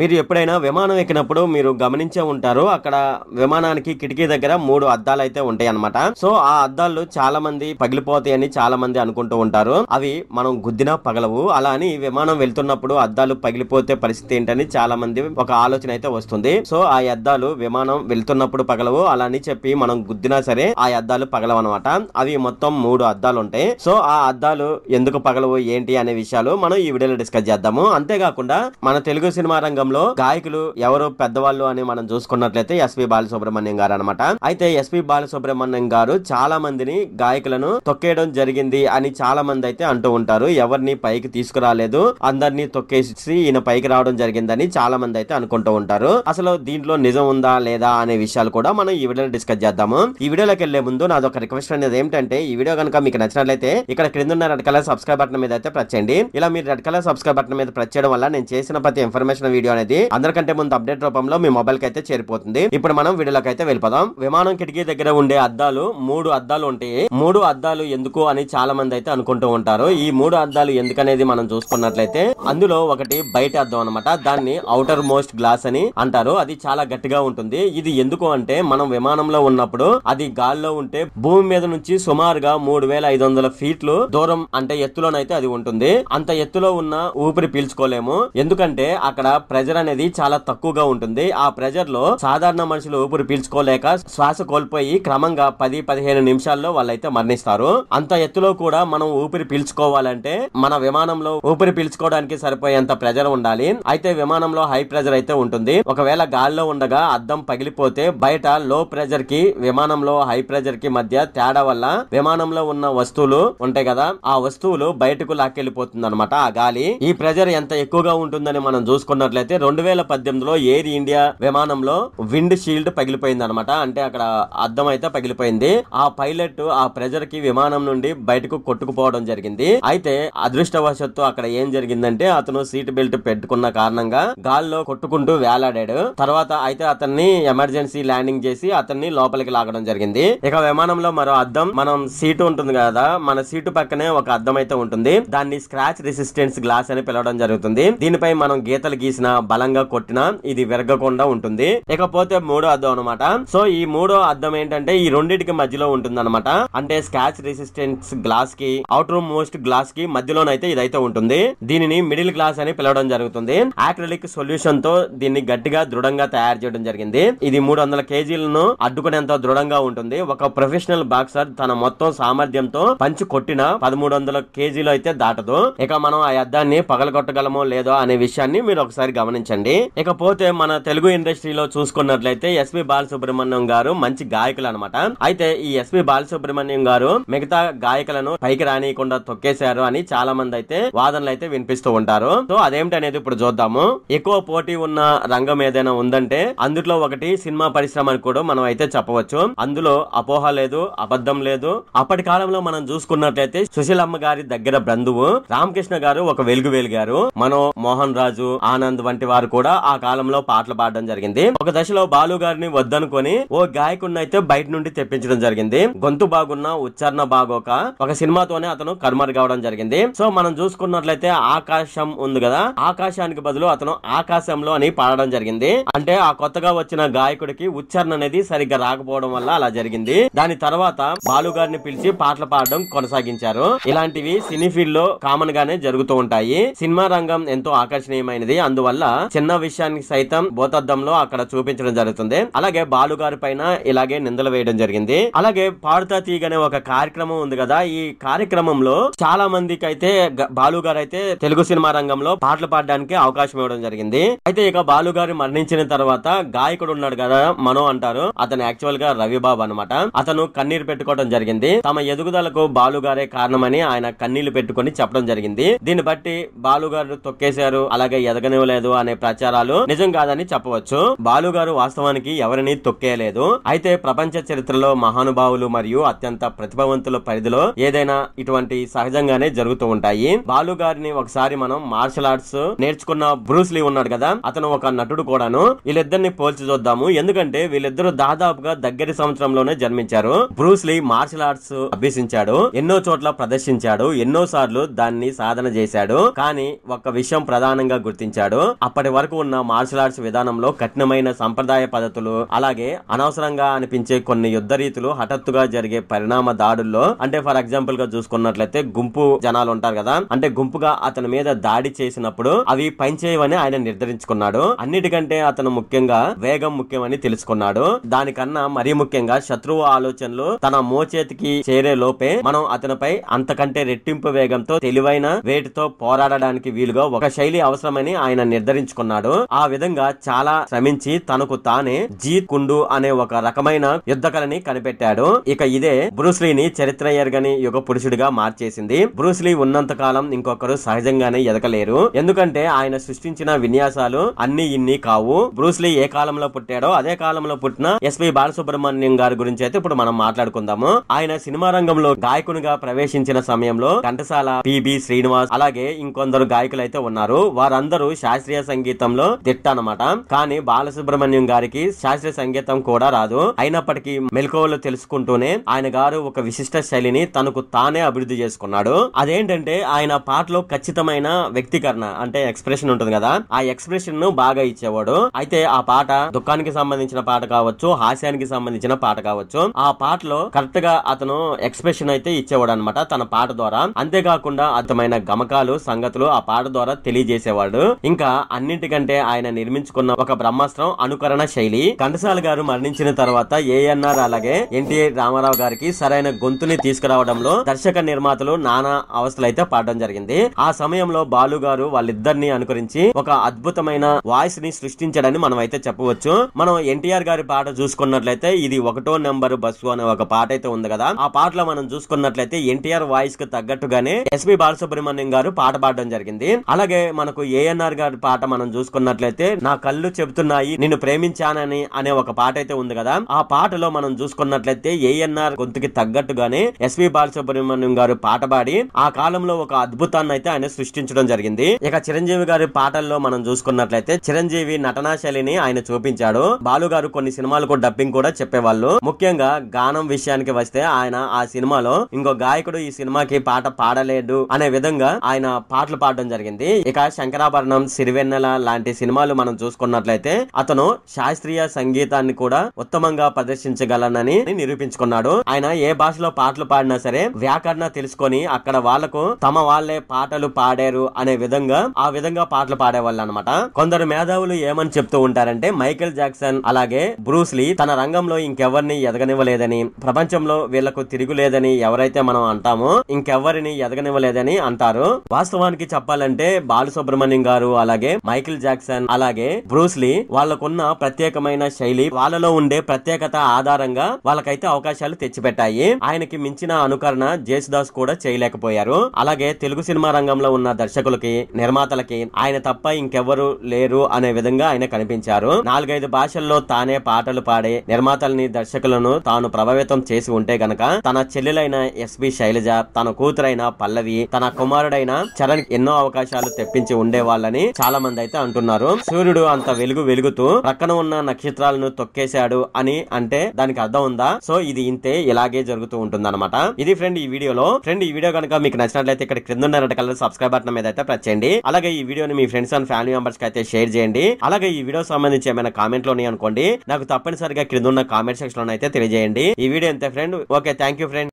మీరు ఎప్పుడైనా విమానం ఎక్కినప్పుడు మీరు గమనించే ఉంటారు అక్కడ విమానానికి కిటికీ దగ్గర మూడు అద్దాలు అయితే ఉంటాయి అనమాట సో ఆ అద్దాలు చాలా మంది పగిలిపోతాయి అని చాలా మంది అనుకుంటూ ఉంటారు అవి మనం గుద్దినా పగలవు అలా అని విమానం వెళ్తున్నప్పుడు అద్దాలు పగిలిపోతే పరిస్థితి ఏంటని చాలా మంది ఒక ఆలోచన అయితే వస్తుంది సో ఆ అద్దాలు విమానం వెళ్తున్నప్పుడు పగలవు అలా అని చెప్పి మనం గుద్దినా సరే ఆ అద్దాలు పగలవు అనమాట అవి మొత్తం మూడు అద్దాలు ఉంటాయి సో ఆ అద్దాలు ఎందుకు పగలవు ఏంటి అనే విషయాలు మనం ఈ వీడియోలో డిస్కస్ చేద్దాము అంతేకాకుండా మన తెలుగు సినిమా రంగం రంగంలో గాయకులు ఎవరు పెద్దవాళ్ళు అని మనం చూసుకున్నట్లయితే ఎస్పి బాలసుబ్రహ్మణ్యం గారు అనమాట అయితే ఎస్పి బాలసుబ్రహ్మణ్యం గారు చాలా మందిని గాయకులను తొక్కేయడం జరిగింది అని చాలా మంది అయితే అంటూ ఉంటారు ఎవరిని పైకి తీసుకురాలేదు అందరినీ తొక్కేసి ఈయన పైకి రావడం జరిగిందని చాలా మంది అయితే అనుకుంటూ ఉంటారు అసలు దీంట్లో నిజం ఉందా లేదా అనే విషయాలు కూడా మనం ఈ వీడియోలో డిస్కస్ చేద్దాము ఈ వీడియోలోకి వెళ్లే ముందు నాది ఒక రిక్వెస్ట్ అనేది ఏంటంటే ఈ వీడియో కనుక మీకు నచ్చినట్లయితే ఇక్కడ క్రింద ఉన్న రెడ్ కలర్ సబ్స్క్రైబ్ బటన్ మీద అయితే ప్రెస్ ఇలా మీరు రెడ్ కలర్ సబ్స్క్రైబ్ బటన్ మీద ప్రెస్ వల్ల నేను చేసిన ప్రతి ఇన్ఫర్మేషన్ వీడియో వీడియో అనేది అందరికంటే ముందు అప్డేట్ రూపంలో మీ మొబైల్ కి అయితే చేరిపోతుంది ఇప్పుడు మనం వీడియోలోకి అయితే వెళ్ళిపోదాం విమానం కిటికీ దగ్గర ఉండే అద్దాలు మూడు అద్దాలు ఉంటాయి మూడు అద్దాలు ఎందుకు అని చాలా మంది అయితే అనుకుంటూ ఉంటారు ఈ మూడు అద్దాలు ఎందుకనేది మనం చూసుకున్నట్లయితే అందులో ఒకటి బయట అద్దం అనమాట దాన్ని ఔటర్ మోస్ట్ గ్లాస్ అని అంటారు అది చాలా గట్టిగా ఉంటుంది ఇది ఎందుకు అంటే మనం విమానంలో ఉన్నప్పుడు అది గాల్లో ఉంటే భూమి మీద నుంచి సుమారుగా మూడు వేల ఐదు వందల ఫీట్లు దూరం అంటే ఎత్తులోనైతే అది ఉంటుంది అంత ఎత్తులో ఉన్న ఊపిరి పీల్చుకోలేము ఎందుకంటే అక్కడ ప్రెజర్ అనేది చాలా తక్కువగా ఉంటుంది ఆ ప్రెజర్ లో సాధారణ మనుషులు ఊపిరి పీల్చుకోలేక శ్వాస కోల్పోయి క్రమంగా పది పదిహేను నిమిషాల్లో వాళ్ళైతే మరణిస్తారు అంత ఎత్తులో కూడా మనం ఊపిరి పీల్చుకోవాలంటే మన విమానంలో ఊపిరి పీల్చుకోవడానికి సరిపోయేంత ప్రెజర్ ఉండాలి అయితే విమానంలో హై ప్రెజర్ అయితే ఉంటుంది ఒకవేళ గాల్లో ఉండగా అద్దం పగిలిపోతే బయట లో ప్రెజర్ కి విమానంలో హై ప్రెజర్ కి మధ్య తేడా వల్ల విమానంలో ఉన్న వస్తువులు ఉంటాయి కదా ఆ వస్తువులు బయటకు లాక్కెళ్లిపోతుంది అనమాట ఆ గాలి ఈ ప్రెజర్ ఎంత ఎక్కువగా ఉంటుందని మనం చూసుకున్నట్లయితే అయితే రెండు వేల పద్దెనిమిదిలో ఎయిర్ ఇండియా విమానంలో విండ్ షీల్డ్ పగిలిపోయింది అనమాట అంటే అక్కడ అద్దం అయితే పగిలిపోయింది ఆ పైలట్ ఆ ప్రెజర్ కి విమానం నుండి బయటకు కొట్టుకుపోవడం జరిగింది అయితే అదృష్టవశత్తు అక్కడ ఏం జరిగిందంటే అతను సీట్ బెల్ట్ పెట్టుకున్న కారణంగా గాల్లో కొట్టుకుంటూ వేలాడాడు తర్వాత అయితే అతన్ని ఎమర్జెన్సీ ల్యాండింగ్ చేసి అతన్ని లోపలికి లాగడం జరిగింది ఇక విమానంలో మరో అద్దం మనం సీటు ఉంటుంది కదా మన సీటు పక్కనే ఒక అద్దం అయితే ఉంటుంది దాన్ని స్క్రాచ్ రెసిస్టెన్స్ గ్లాస్ అని పిలవడం జరుగుతుంది దీనిపై మనం గీతలు గీసిన బలంగా కొట్టినా ఇది విరగకుండా ఉంటుంది ఇకపోతే మూడో అద్దం అనమాట సో ఈ మూడో అద్దం ఏంటంటే ఈ రెండింటికి మధ్యలో ఉంటుంది అనమాట అంటే స్కాచ్ రెసిస్టెన్స్ గ్లాస్ కి అవుటర్ మోస్ట్ గ్లాస్ కి మధ్యలోనైతే ఇదైతే ఉంటుంది దీనిని మిడిల్ గ్లాస్ అని పిలవడం జరుగుతుంది ఆక్రిలిక్ సొల్యూషన్ తో దీన్ని గట్టిగా దృఢంగా తయారు చేయడం జరిగింది ఇది మూడు వందల కేజీలను అడ్డుకునేంత దృఢంగా ఉంటుంది ఒక ప్రొఫెషనల్ బాక్సర్ తన మొత్తం సామర్థ్యంతో పంచి కొట్టిన పదమూడు వందల కేజీలు అయితే దాటదు ఇక మనం ఆ అద్దాన్ని పగలగొట్టగలమో లేదో అనే విషయాన్ని మీరు ఒకసారి గమనించండి ఇకపోతే మన తెలుగు ఇండస్ట్రీలో చూసుకున్నట్లయితే ఎస్పి బాలసుబ్రహ్మణ్యం గారు మంచి గాయకులు అనమాట అయితే ఈ ఎస్పి బాలసుబ్రహ్మణ్యం గారు మిగతా గాయకులను పైకి రానియకుండా తొక్కేశారు అని చాలా మంది అయితే వాదనలు అయితే వినిపిస్తూ ఉంటారు సో అనేది ఇప్పుడు చూద్దాము ఎక్కువ పోటీ ఉన్న రంగం ఏదైనా ఉందంటే అందులో ఒకటి సినిమా పరిశ్రమ అని కూడా మనం అయితే చెప్పవచ్చు అందులో అపోహ లేదు అబద్ధం లేదు అప్పటి కాలంలో మనం చూసుకున్నట్లయితే సుశీలమ్మ గారి దగ్గర బంధువు రామకృష్ణ గారు ఒక వెలుగు వెలిగారు మనం మోహన్ రాజు ఆనంద్ వంటి వారు కూడా ఆ కాలంలో పాటలు పాడడం జరిగింది ఒక దశలో బాలు గారిని వద్దనుకొని ఓ గాయకుడిని అయితే బయట నుండి తెప్పించడం జరిగింది గొంతు బాగున్న ఉచ్చారణ బాగోక ఒక సినిమాతోనే అతను కనుమరు కావడం జరిగింది సో మనం చూసుకున్నట్లయితే ఆకాశం ఉంది కదా ఆకాశానికి బదులు అతను ఆకాశంలో అని పాడడం జరిగింది అంటే ఆ కొత్తగా వచ్చిన గాయకుడికి ఉచ్చారణ అనేది సరిగ్గా రాకపోవడం వల్ల అలా జరిగింది దాని తర్వాత బాలు గారిని పిలిచి పాటలు పాడడం కొనసాగించారు ఇలాంటివి సినీ ఫీల్డ్ లో కామన్ గానే జరుగుతూ ఉంటాయి సినిమా రంగం ఎంతో ఆకర్షణీయమైనది అందువల్ల వల్ల చిన్న విషయానికి సైతం భూతద్దంలో అక్కడ చూపించడం జరుగుతుంది అలాగే బాలు గారి పైన ఇలాగే నిందలు వేయడం జరిగింది అలాగే పాడుతా తీగనే ఒక కార్యక్రమం ఉంది కదా ఈ కార్యక్రమంలో చాలా మందికి అయితే బాలు గారు అయితే తెలుగు సినిమా రంగంలో పాటలు పాడడానికి అవకాశం ఇవ్వడం జరిగింది అయితే ఇక బాలు గారు మరణించిన తర్వాత గాయకుడు ఉన్నాడు కదా మనో అంటారు అతను యాక్చువల్ గా రవిబాబు అనమాట అతను కన్నీరు పెట్టుకోవడం జరిగింది తమ ఎదుగుదలకు బాలు గారే కారణమని ఆయన కన్నీళ్లు పెట్టుకుని చెప్పడం జరిగింది దీన్ని బట్టి బాలు గారు తొక్కేశారు అలాగే ఎదగనివ్వలేదు అనే ప్రచారాలు నిజం కాదని చెప్పవచ్చు బాలు గారు వాస్తవానికి ఎవరిని తొక్కేయలేదు అయితే ప్రపంచ చరిత్రలో మహానుభావులు మరియు అత్యంత ప్రతిభావంతుల పరిధిలో ఏదైనా ఇటువంటి సహజంగానే జరుగుతూ ఉంటాయి బాలు గారిని ఒకసారి మనం మార్షల్ ఆర్ట్స్ నేర్చుకున్న బ్రూస్ లీ ఉన్నాడు కదా అతను ఒక నటుడు కూడాను వీళ్ళిద్దరిని పోల్చి చూద్దాము ఎందుకంటే వీళ్ళిద్దరూ దాదాపుగా దగ్గరి సంవత్సరంలోనే జన్మించారు బ్రూస్ లీ మార్షల్ ఆర్ట్స్ అభ్యసించాడు ఎన్నో చోట్ల ప్రదర్శించాడు ఎన్నో సార్లు దాన్ని సాధన చేశాడు కానీ ఒక విషయం ప్రధానంగా గుర్తించాడు అప్పటి వరకు ఉన్న మార్షల్ ఆర్ట్స్ విధానంలో కఠినమైన సంప్రదాయ పద్ధతులు అలాగే అనవసరంగా అనిపించే కొన్ని యుద్ధ రీతులు హఠాత్తుగా జరిగే పరిణామ దాడుల్లో అంటే ఫర్ ఎగ్జాంపుల్ గా చూసుకున్నట్లయితే గుంపు జనాలు ఉంటారు కదా అంటే గుంపుగా అతని మీద దాడి చేసినప్పుడు అవి పనిచేయవని ఆయన నిర్ధారించుకున్నాడు అన్నిటికంటే అతను ముఖ్యంగా వేగం ముఖ్యమని తెలుసుకున్నాడు దానికన్నా మరీ ముఖ్యంగా శత్రువు ఆలోచనలు తన మోచేతికి చేరే లోపే మనం అతనిపై అంతకంటే రెట్టింపు వేగంతో తెలివైన వేటితో పోరాడడానికి వీలుగా ఒక శైలి అవసరమని ఆయన నిర్ధారించారు నిర్ధారించుకున్నాడు ఆ విధంగా చాలా శ్రమించి తనకు తానే జీత్ కుండు అనే ఒక రకమైన యుద్ధ కళని కనిపెట్టాడు ఇక ఇదే బ్రూస్లీని చరిత్ర ఎరగని యుగ పురుషుడిగా మార్చేసింది బ్రూస్లీ ఉన్నంత కాలం ఇంకొకరు సహజంగానే ఎదగలేరు ఎందుకంటే ఆయన సృష్టించిన విన్యాసాలు అన్ని ఇన్ని కావు బ్రూస్లీ ఏ కాలంలో పుట్టాడో అదే కాలంలో పుట్టిన ఎస్పి బాలసుబ్రహ్మణ్యం గారి గురించి అయితే ఇప్పుడు మనం మాట్లాడుకుందాము ఆయన సినిమా రంగంలో గాయకునిగా ప్రవేశించిన సమయంలో ఘంటసాల పిబి శ్రీనివాస్ అలాగే ఇంకొందరు గాయకులు అయితే ఉన్నారు వారందరూ శాస్త్రీయ శాస్త్రీయ సంగీతంలో దిట్ట అనమాట కానీ బాలసుబ్రహ్మణ్యం గారికి శాస్త్రీయ సంగీతం కూడా రాదు అయినప్పటికీ మెలకువలు తెలుసుకుంటూనే ఆయన గారు ఒక విశిష్ట శైలిని తనకు తానే అభివృద్ధి చేసుకున్నాడు అదేంటంటే ఆయన పాటలో ఖచ్చితమైన వ్యక్తీకరణ అంటే ఎక్స్ప్రెషన్ ఉంటుంది కదా ఆ ఎక్స్ప్రెషన్ ను బాగా ఇచ్చేవాడు అయితే ఆ పాట దుఃఖానికి సంబంధించిన పాట కావచ్చు హాస్యానికి సంబంధించిన పాట కావచ్చు ఆ పాటలో కరెక్ట్ గా అతను ఎక్స్ప్రెషన్ అయితే ఇచ్చేవాడు అనమాట తన పాట ద్వారా అంతేకాకుండా అతమైన గమకాలు సంగతులు ఆ పాట ద్వారా తెలియజేసేవాడు ఇంకా అన్నింటికంటే ఆయన నిర్మించుకున్న ఒక బ్రహ్మాస్త్రం అనుకరణ శైలి కండసాల గారు మరణించిన తర్వాత ఏఎన్ఆర్ అలాగే ఎన్టీఆర్ రామారావు గారికి సరైన గొంతుని తీసుకురావడంలో దర్శక నిర్మాతలు నానా అవస్థలైతే పాడడం జరిగింది ఆ సమయంలో బాలు గారు వాళ్ళిద్దరిని అనుకరించి ఒక అద్భుతమైన వాయిస్ ని సృష్టించడని మనం అయితే చెప్పవచ్చు మనం ఎన్టీఆర్ గారి పాట చూసుకున్నట్లయితే ఇది ఒకటో నెంబర్ బస్సు అనే ఒక పాట అయితే ఉంది కదా ఆ పాటలో మనం చూసుకున్నట్లయితే ఎన్టీఆర్ వాయిస్ కు తగ్గట్టుగానే ఎస్పీ బాలసుబ్రహ్మణ్యం గారు పాట పాడడం జరిగింది అలాగే మనకు ఏఎన్ఆర్ గారు పాట మనం చూసుకున్నట్లయితే నా కళ్ళు చెబుతున్నాయి నిన్ను ప్రేమించానని అనే ఒక పాట అయితే ఉంది కదా ఆ పాటలో మనం చూసుకున్నట్లయితే ఏఎన్ఆర్ గొంతుకి తగ్గట్టుగానే ఎస్వి బాలసుబ్రహ్మణ్యం గారు పాట పాడి ఆ కాలంలో ఒక అద్భుతాన్ని అయితే ఆయన సృష్టించడం జరిగింది ఇక చిరంజీవి గారి పాటల్లో మనం చూసుకున్నట్లయితే చిరంజీవి నటనా శైలిని ఆయన చూపించాడు బాలు గారు కొన్ని సినిమాలకు డబ్బింగ్ కూడా చెప్పేవాళ్ళు ముఖ్యంగా గానం విషయానికి వస్తే ఆయన ఆ సినిమాలో ఇంకో గాయకుడు ఈ సినిమాకి పాట పాడలేడు అనే విధంగా ఆయన పాటలు పాడడం జరిగింది ఇక శంకరాభరణం సిరివే వెన్నెల లాంటి సినిమాలు మనం చూసుకున్నట్లయితే అతను శాస్త్రీయ సంగీతాన్ని కూడా ఉత్తమంగా ప్రదర్శించగలనని నిరూపించుకున్నాడు ఆయన ఏ భాషలో పాటలు పాడినా సరే వ్యాకరణ తెలుసుకొని అక్కడ వాళ్లకు తమ వాళ్లే పాటలు పాడారు అనే విధంగా ఆ విధంగా పాటలు పాడేవాళ్ళు అనమాట కొందరు మేధావులు ఏమని చెప్తూ ఉంటారంటే మైకేల్ జాక్సన్ అలాగే బ్రూస్లీ తన రంగంలో ఇంకెవరిని ఎదగనివ్వలేదని ప్రపంచంలో వీళ్లకు తిరుగులేదని ఎవరైతే మనం అంటామో ఇంకెవరిని ఎదగనివ్వలేదని అంటారు వాస్తవానికి చెప్పాలంటే బాలసుబ్రహ్మణ్యం గారు అలాగే మైకిల్ జాక్సన్ అలాగే బ్రూస్లీ వాళ్ళకున్న ప్రత్యేకమైన శైలి వాళ్ళలో ఉండే ప్రత్యేకత ఆధారంగా వాళ్ళకైతే అవకాశాలు తెచ్చిపెట్టాయి ఆయనకి మించిన అనుకరణ జేసుదాస్ కూడా చేయలేకపోయారు అలాగే తెలుగు సినిమా రంగంలో ఉన్న దర్శకులకి నిర్మాతలకి ఆయన తప్ప ఇంకెవ్వరు లేరు అనే విధంగా ఆయన కనిపించారు నాలుగైదు భాషల్లో తానే పాటలు పాడి నిర్మాతల్ని దర్శకులను తాను ప్రభావితం చేసి ఉంటే గనక తన చెల్లెలైన ఎస్పి శైలజ తన కూతురైన పల్లవి తన కుమారుడైన చరణ్ ఎన్నో అవకాశాలు తెప్పించి ఉండేవాళ్ళని చాలా మంది అయితే అంటున్నారు సూర్యుడు అంత వెలుగు వెలుగుతూ ప్రక్కన ఉన్న నక్షత్రాలను తొక్కేశాడు అని అంటే దానికి అర్థం ఉందా సో ఇది ఇంతే ఇలాగే జరుగుతూ ఉంటుంది అనమాట ఇది ఫ్రెండ్ ఈ వీడియోలో ఫ్రెండ్ ఈ వీడియో కనుక మీకు నచ్చినట్లయితే ఇక్కడ క్రింద ఉన్న రెడ్ కలర్ సబ్స్క్రైబ్ బటన్ మీద అయితే ప్రెస్ చేయండి అలాగే ఈ వీడియోని మీ ఫ్రెండ్స్ అండ్ ఫ్యామిలీ మెంబర్స్ కి అయితే షేర్ చేయండి అలాగే ఈ వీడియో సంబంధించి ఏమైనా కామెంట్ లోని అనుకోండి నాకు తప్పనిసరిగా క్రింద ఉన్న కామెంట్ సెక్షన్ లో అయితే తెలియజేయండి ఈ వీడియో అంతే ఫ్రెండ్ ఓకే థ్యాంక్ ఫ్రెండ్